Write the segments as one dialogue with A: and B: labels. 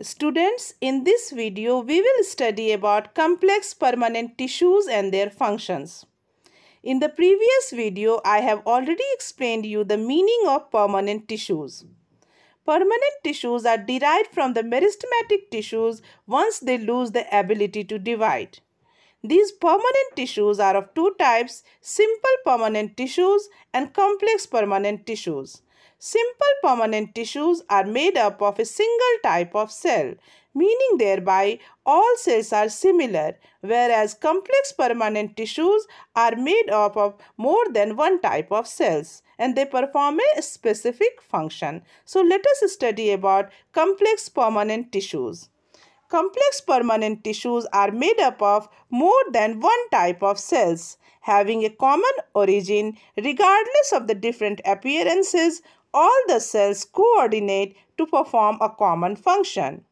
A: Students, in this video, we will study about complex permanent tissues and their functions. In the previous video, I have already explained you the meaning of permanent tissues. Permanent tissues are derived from the meristematic tissues once they lose the ability to divide. These permanent tissues are of two types, simple permanent tissues and complex permanent tissues. Simple permanent tissues are made up of a single type of cell, meaning thereby all cells are similar, whereas complex permanent tissues are made up of more than one type of cells and they perform a specific function. So let us study about complex permanent tissues complex permanent tissues are made up of more than one type of cells, having a common origin regardless of the different appearances. All the cells coordinate to perform a common function.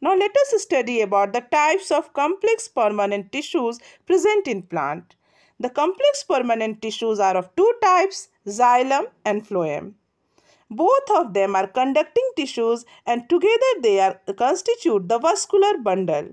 A: Now let us study about the types of complex permanent tissues present in plant. The complex permanent tissues are of two types, xylem and phloem. Both of them are conducting tissues and together they are, constitute the vascular bundle.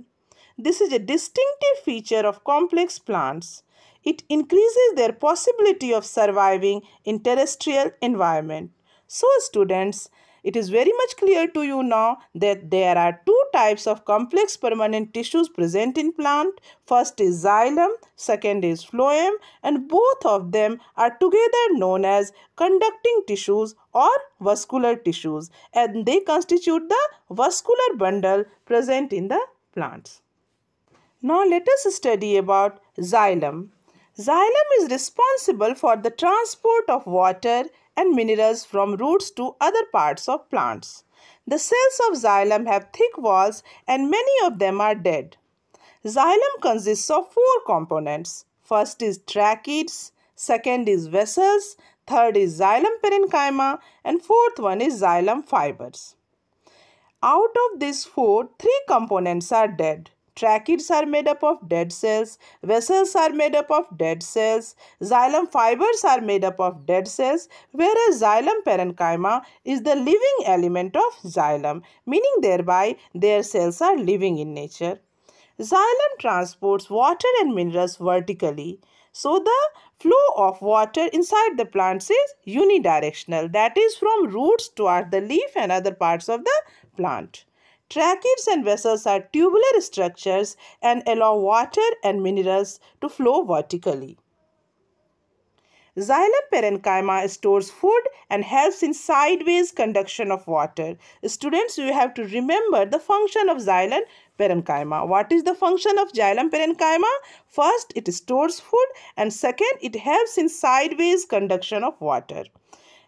A: This is a distinctive feature of complex plants. It increases their possibility of surviving in terrestrial environment. So students, it is very much clear to you now that there are two types of complex permanent tissues present in plant. First is xylem, second is phloem and both of them are together known as conducting tissues or vascular tissues and they constitute the vascular bundle present in the plants. Now let us study about xylem. Xylem is responsible for the transport of water and minerals from roots to other parts of plants. The cells of xylem have thick walls and many of them are dead. Xylem consists of four components. First is tracheids, second is vessels, third is xylem parenchyma and fourth one is xylem fibers. Out of these four, three components are dead. Tracheids are made up of dead cells, vessels are made up of dead cells, xylem fibers are made up of dead cells, whereas xylem parenchyma is the living element of xylem, meaning thereby their cells are living in nature. Xylem transports water and minerals vertically. So the flow of water inside the plants is unidirectional, that is from roots toward the leaf and other parts of the plant. Tracheids and vessels are tubular structures and allow water and minerals to flow vertically. Xylem parenchyma stores food and helps in sideways conduction of water. Students, you have to remember the function of xylem parenchyma. What is the function of xylem parenchyma? First, it stores food and second, it helps in sideways conduction of water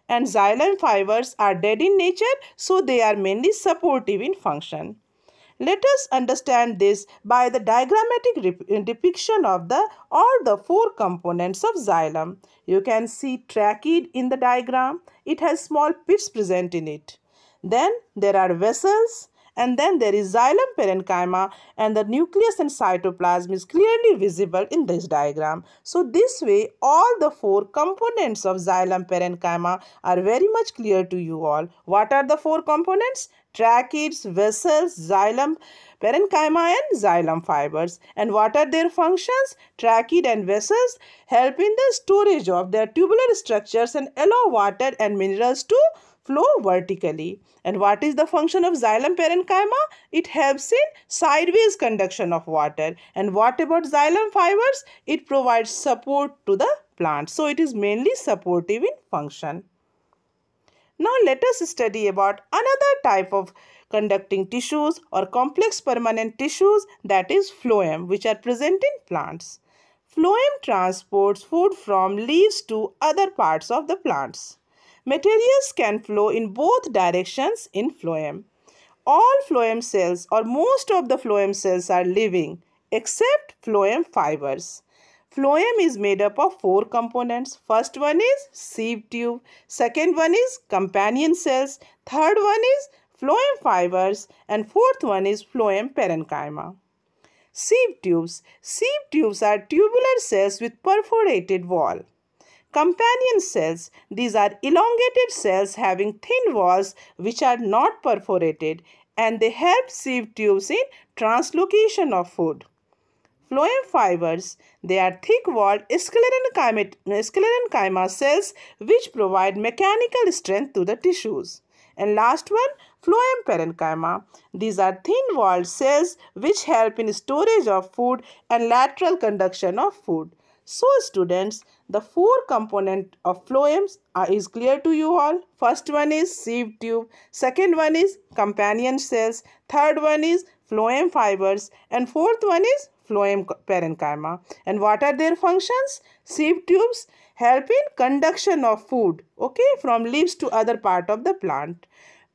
A: and xylem fibers are dead in nature so they are mainly supportive in function. Let us understand this by the diagrammatic uh, depiction of the all the four components of xylem. You can see tracheid in the diagram. It has small pits present in it. Then there are vessels, and then there is xylem parenchyma and the nucleus and cytoplasm is clearly visible in this diagram. So this way all the four components of xylem parenchyma are very much clear to you all. What are the four components? Tracheids, vessels, xylem parenchyma and xylem fibers. And what are their functions? Tracheid and vessels help in the storage of their tubular structures and allow water and minerals to flow vertically. And what is the function of xylem parenchyma? It helps in sideways conduction of water. And what about xylem fibers? It provides support to the plant. So it is mainly supportive in function. Now let us study about another type of conducting tissues or complex permanent tissues that is phloem which are present in plants. Phloem transports food from leaves to other parts of the plants. Materials can flow in both directions in phloem. All phloem cells or most of the phloem cells are living except phloem fibers. Phloem is made up of four components. First one is sieve tube, second one is companion cells, third one is phloem fibers and fourth one is phloem parenchyma. Sieve tubes. Sieve tubes are tubular cells with perforated wall. Companion cells, these are elongated cells having thin walls which are not perforated and they help sieve tubes in translocation of food. Phloem fibers, they are thick-walled sclerenchyma cells which provide mechanical strength to the tissues. And last one, phloem parenchyma. These are thin-walled cells which help in storage of food and lateral conduction of food. So students, the four component of phloems are, is clear to you all. First one is sieve tube, second one is companion cells, third one is phloem fibers and fourth one is phloem parenchyma. And what are their functions? Sieve tubes help in conduction of food, okay, from leaves to other part of the plant.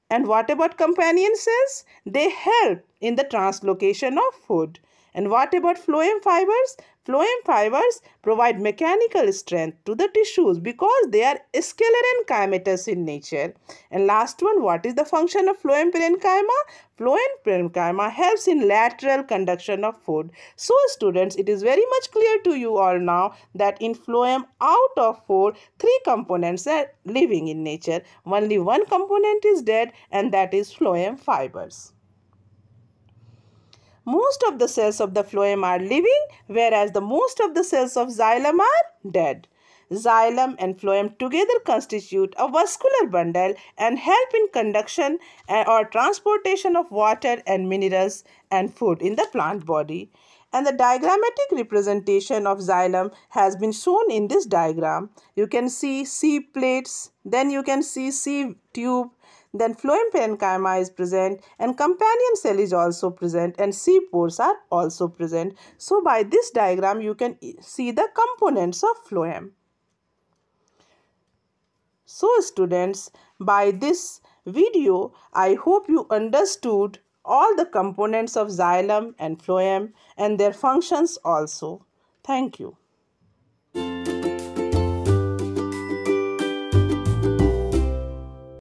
A: And what about companion cells? They help in the translocation of food. And what about phloem fibers? Phloem fibers provide mechanical strength to the tissues because they are scalar in nature. And last one, what is the function of phloem parenchyma? Phloem parenchyma helps in lateral conduction of food. So students, it is very much clear to you all now that in phloem out of four, three components are living in nature. Only one component is dead and that is phloem fibers most of the cells of the phloem are living whereas the most of the cells of xylem are dead. Xylem and phloem together constitute a vascular bundle and help in conduction eh, or transportation of water and minerals and food in the plant body. And the diagrammatic representation of xylem has been shown in this diagram. You can see C plates, then you can see C tube, then phloem parenchyma is present and companion cell is also present and C pores are also present. So by this diagram you can see the components of phloem. So students, by this video, I hope you understood all the components of xylem and phloem and their functions also. Thank you.